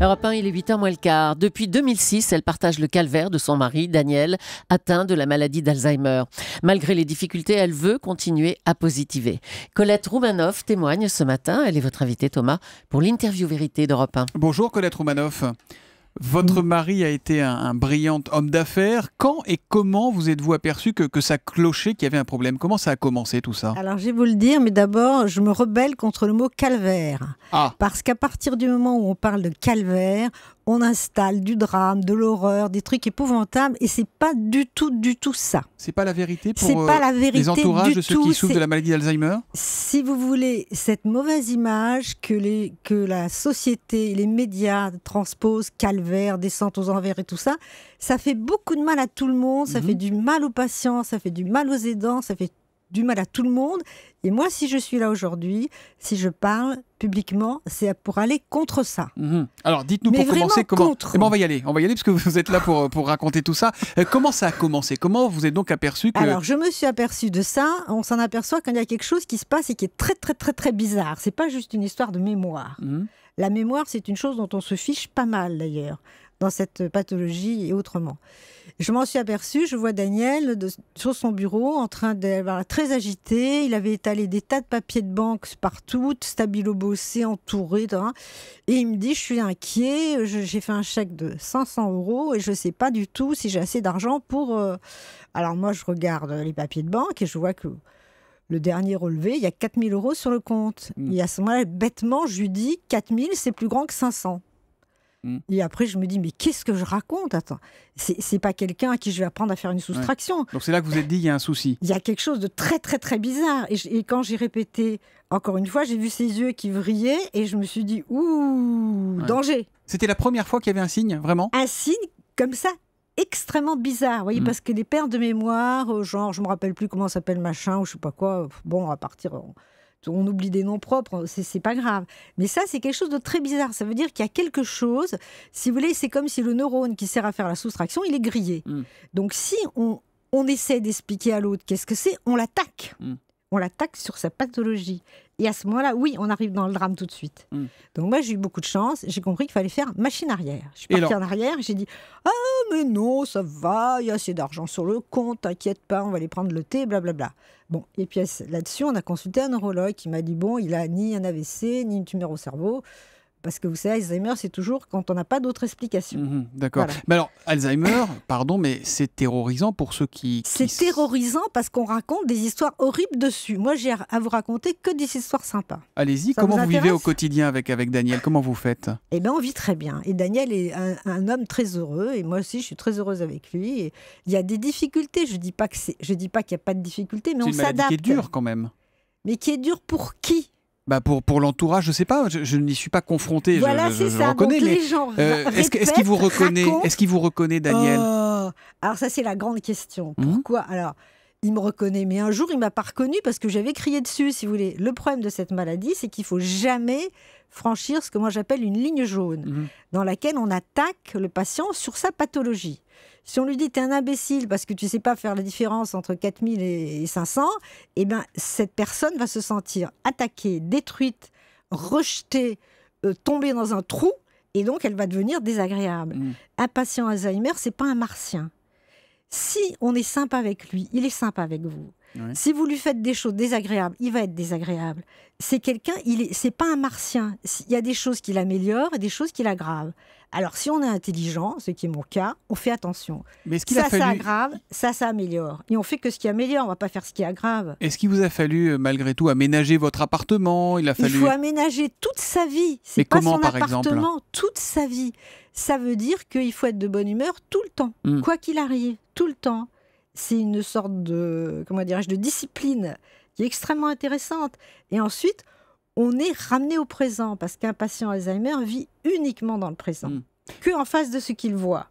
Europe 1, il est 8h moins le quart. Depuis 2006, elle partage le calvaire de son mari, Daniel, atteint de la maladie d'Alzheimer. Malgré les difficultés, elle veut continuer à positiver. Colette Roumanoff témoigne ce matin. Elle est votre invitée, Thomas, pour l'interview vérité d'Europe 1. Bonjour, Colette Roumanoff. Votre mari a été un, brillant homme d'affaires. Quand et comment vous êtes-vous aperçu que, ça clochait, qu'il y avait un problème Comment ça a commencé tout ça Alors je vais vous le dire, mais d'abord je me rebelle contre le mot calvaire. Ah. Parce qu'à partir du moment où on parle de calvaire, on installe du drame, de l'horreur, des trucs épouvantables, et c'est pas du tout, du tout ça. C'est pas la vérité pour euh, les entourages de ceux qui souffrent de la maladie d'Alzheimer. Si vous voulez, cette mauvaise image que les que la société, les médias transposent, calvaire, descente aux envers et tout ça, ça fait beaucoup de mal à tout le monde, ça mhm. fait du mal aux patients, ça fait du mal aux aidants, ça fait du mal à tout le monde. Et moi, si je suis là aujourd'hui, si je parle publiquement, c'est pour aller contre ça. Mhm. Alors, dites-nous pour commencer comment. Eh ben, on va y aller. On va y aller parce que vous êtes là pour, pour raconter tout ça. Euh, comment ça a commencé Comment vous êtes donc aperçu que. Alors, je me suis aperçu de ça. On s'en aperçoit quand il y a quelque chose qui se passe et qui est très, très, très, très bizarre. C'est pas juste une histoire de mémoire. Mhm. La mémoire, c'est une chose dont on se fiche pas mal d'ailleurs dans cette pathologie et autrement. Je m'en suis aperçue, je vois Daniel sur son bureau en train d'être très agité. Il avait étalé des tas de papiers de banque partout, stabilo bossé, entouré. Hein. et il me dit Je suis inquiet, j'ai fait un chèque de 500 euros et je ne sais pas du tout si j'ai assez d'argent pour. Euh, alors moi, je regarde les papiers de banque et je vois que le dernier relevé, il y a 4000 euros sur le compte. il mmh. Et à ce moment-là, bêtement, je lui dis 4000, c'est plus grand que 500. Mm. Et après, je me dis, mais qu'est-ce que je raconte Attends, c'est pas quelqu'un à qui je vais apprendre à faire une soustraction. Donc c'est là que vous êtes dit, il y a un souci. Il y a quelque chose de très, très, très bizarre. Et, quand j'ai répété, encore une fois, j'ai vu ses yeux qui vrillaient et je me suis dit, ouh, danger. C'était la première fois qu'il y avait un signe, vraiment Un signe comme ça, extrêmement bizarre, vous voyez, mm. parce que les pertes de mémoire, euh, genre je me rappelle plus comment s'appelle machin ou je sais pas quoi, euh, bon, à partir, on oublie des noms propres, c'est pas grave. Mais ça, c'est quelque chose de très bizarre. Ça veut dire qu'il y a quelque chose, si vous voulez, c'est comme si le neurone qui sert à faire la soustraction, il est grillé. Hmm. Donc si on, on essaie d'expliquer à l'autre qu'est-ce que c'est, on l'attaque. Hmm. On l'attaque sur sa pathologie. Et à ce moment-là, oui, on arrive dans le drame tout de suite. Mm. Donc moi, j'ai eu beaucoup de chance. J'ai compris qu'il fallait faire machine arrière. Je suis partie en arrière. J'ai dit ah mais non, ça va, il y a assez d'argent sur le compte. T'inquiète pas, on va aller prendre le thé, blablabla. Bla, bla. Bon, et puis là-dessus, on a consulté un neurologue qui m'a dit bon, il a ni un AVC ni une tumeur au cerveau. Parce que vous savez, Alzheimer, c'est toujours quand on n'a pas d'autre explication. Mhm, d'accord. Mais alors, Alzheimer, pardon, mais c'est terrorisant pour ceux qui. C'est terrorisant parce qu'on raconte des histoires horribles dessus. Moi, j'ai à vous raconter que des histoires sympas. Allez-y, comment vous, vivez au quotidien avec, avec Daniel Comment vous faites Eh bien, on vit très bien. Et Daniel est un, homme très heureux. Et moi aussi, je suis très heureuse avec lui. il y a des difficultés. Je ne dis pas qu'il n'y a pas de difficultés, mais on s'adapte. C'est qui est dur quand même. Mais qui est dur pour qui bah pour, pour l'entourage, je sais pas, je, ne n'y suis pas confronté, je, je, reconnais. mais est-ce qu'il vous reconnaît, est-ce qu'il vous reconnaît, Daniel oh. Alors ça c'est la grande question. Mhm. Pourquoi Alors il me reconnaît, mais un jour il m'a pas reconnu parce que j'avais crié dessus, si vous voulez. Le problème de cette maladie, c'est qu'il faut jamais franchir ce que moi j'appelle une ligne jaune, mhm. dans laquelle on attaque le patient sur sa pathologie. Si on lui dit t'es un imbécile parce que tu sais pas faire la différence entre 4000 et 500, eh bien cette personne va se sentir attaquée, détruite, rejetée, euh, tombée dans un trou et donc elle va devenir désagréable. Mm. Un patient Alzheimer, c'est pas un martien. Si on est sympa avec lui, il est sympa avec vous. Si vous lui faites des choses désagréables, il va être désagréable. C'est quelqu'un, il n'est, pas un martien. Il y a des choses qui l'améliorent et des choses qui l'aggravent. Alors si on est intelligent, ce qui est mon cas, on fait attention. Mais ce qu'il ça, ça aggrave, ça, améliore. Et on fait que ce qui améliore, on va pas faire ce qui aggrave. Est-ce qu'il vous a fallu euh, malgré tout aménager votre appartement Il a fallu. Il faut aménager toute sa vie. C'est Mais pas comment, son par appartement, exemple toute sa vie. Ça veut dire qu'il faut être de bonne humeur tout le temps, hmm. quoi qu'il arrive, tout le temps c'est une sorte de, comment dirais-je, de discipline qui est extrêmement intéressante. Et ensuite, on est ramené au présent, parce qu'un patient Alzheimer vit uniquement dans le présent, qu'en hmm. que en face de ce qu'il voit.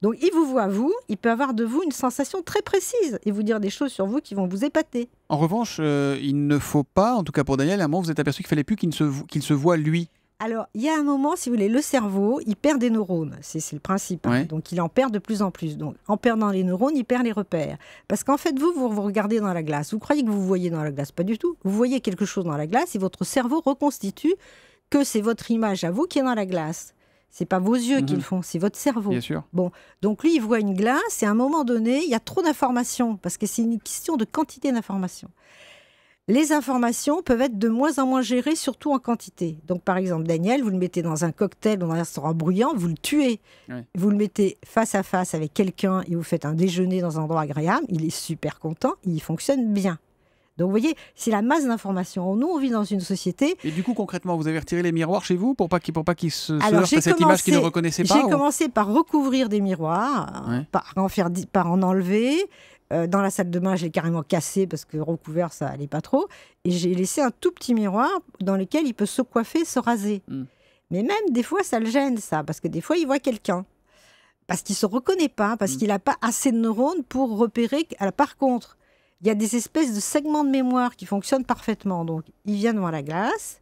Donc il vous voit vous, il peut avoir de vous une sensation très précise et vous dire des choses sur vous qui vont vous épater. En revanche, euh, il ne faut pas, en tout cas pour Daniel, à un moment vous êtes aperçu qu'il fallait plus qu'il qu'il se voit lui. Alors, il y a un moment, si vous voulez, le cerveau, il perd des neurones. C'est le principe. Hein. Donc, il en perd de plus en plus. Donc, en perdant les neurones, il perd les repères. Parce qu'en fait, vous, vous, regardez dans la glace. Vous croyez que vous voyez dans la glace. Pas du tout. Vous voyez quelque chose dans la glace et votre cerveau reconstitue que c'est votre image à vous qui est dans la glace. C'est pas vos yeux qui mhm. le font, c'est votre cerveau. Bon, donc lui, il voit une glace et à un moment donné, il y a trop d'informations parce que c'est une question de quantité d'informations les informations peuvent être de moins en moins gérées, surtout en quantité. Donc, par exemple, Daniel, vous le mettez dans un cocktail, dans un restaurant bruyant, vous le tuez. Vous le mettez face à face avec quelqu'un et vous faites un déjeuner dans un endroit agréable, il est super content, il fonctionne bien. Donc, vous voyez, c'est la masse d'informations. Nous, on vit dans une société. Et du coup, concrètement, vous avez retiré les miroirs chez vous pour pas qu'ils pour se, Alors, se à cette image qu'ils ne reconnaissaient pas J'ai commencé par recouvrir des miroirs, par, en faire, par en enlever. Euh, dans la salle de bain, je l'ai carrément cassé parce que recouvert, ça allait pas trop. Et j'ai laissé un tout petit miroir dans lequel il peut se coiffer, se raser. Hmm. Mais même des fois, ça le gêne, ça, parce que des fois, il voit quelqu'un. Parce qu'il se reconnaît pas, parce hmm. qu'il n'a pas assez de neurones pour repérer. par contre, il y a des espèces de segments de mémoire qui fonctionnent parfaitement. Donc, il vient devant la glace,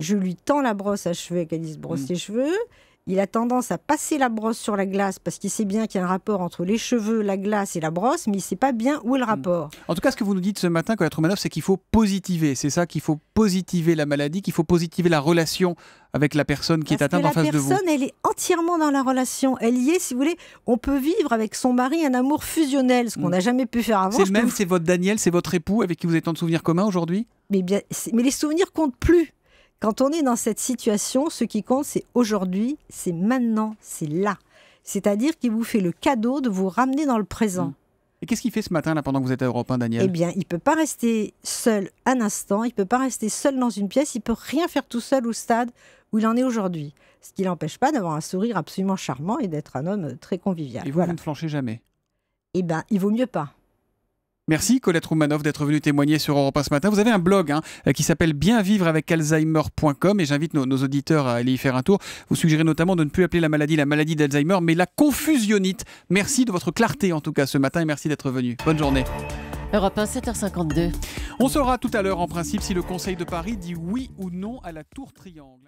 je lui tends la brosse à cheveux, qu'elle dise « brosse hmm. cheveux il a tendance à passer la brosse sur la glace parce qu'il sait bien qu'il y a un rapport entre les cheveux, la glace et la brosse, mais il ne sait pas bien où est le hmm. rapport. En tout cas, ce que vous nous dites ce matin, Colette Romanoff, c'est qu'il faut positiver. C'est ça qu'il faut positiver la maladie, qu'il faut positiver la relation avec la personne qui est atteinte en face de vous. La personne, elle est entièrement dans la relation. Elle y est, si vous voulez. On peut vivre avec son mari un amour fusionnel, ce qu'on hmm. n'a jamais pu faire avant. C'est même, c'est votre Daniel, c'est votre époux avec qui vous êtes en souvenir commun aujourd'hui mais, bien, mais les souvenirs comptent plus. Quand on est dans cette situation, ce qui compte, c'est aujourd'hui, c'est maintenant, c'est là. C'est-à-dire qu'il vous fait le cadeau de vous ramener dans le présent. Mm. Et qu'est-ce qu'il fait ce matin là pendant que vous êtes à Europe 1, Daniel Eh bien, il ne peut pas rester seul un instant, il ne peut pas rester seul dans une pièce, il ne peut rien faire tout seul au stade où il en est aujourd'hui. Ce qui l'empêche pas d'avoir un sourire absolument charmant et d'être un homme très convivial. Et vous, voilà. ne flanchez jamais Eh bien, il vaut mieux pas. Merci Colette Roumanoff d'être venue témoigner sur Europe 1 ce matin. Vous avez un blog hein, euh, qui s'appelle bienvivreavecalzheimer.com et j'invite nos, auditeurs à aller y faire un tour. Vous suggérez notamment de ne plus appeler la maladie la maladie d'Alzheimer mais la confusionnite. Merci de votre clarté en tout cas ce matin et merci d'être venu. Bonne journée. Europe 1, 7h52. On saura tout à l'heure en principe si le Conseil de Paris dit oui ou non à la tour triangle.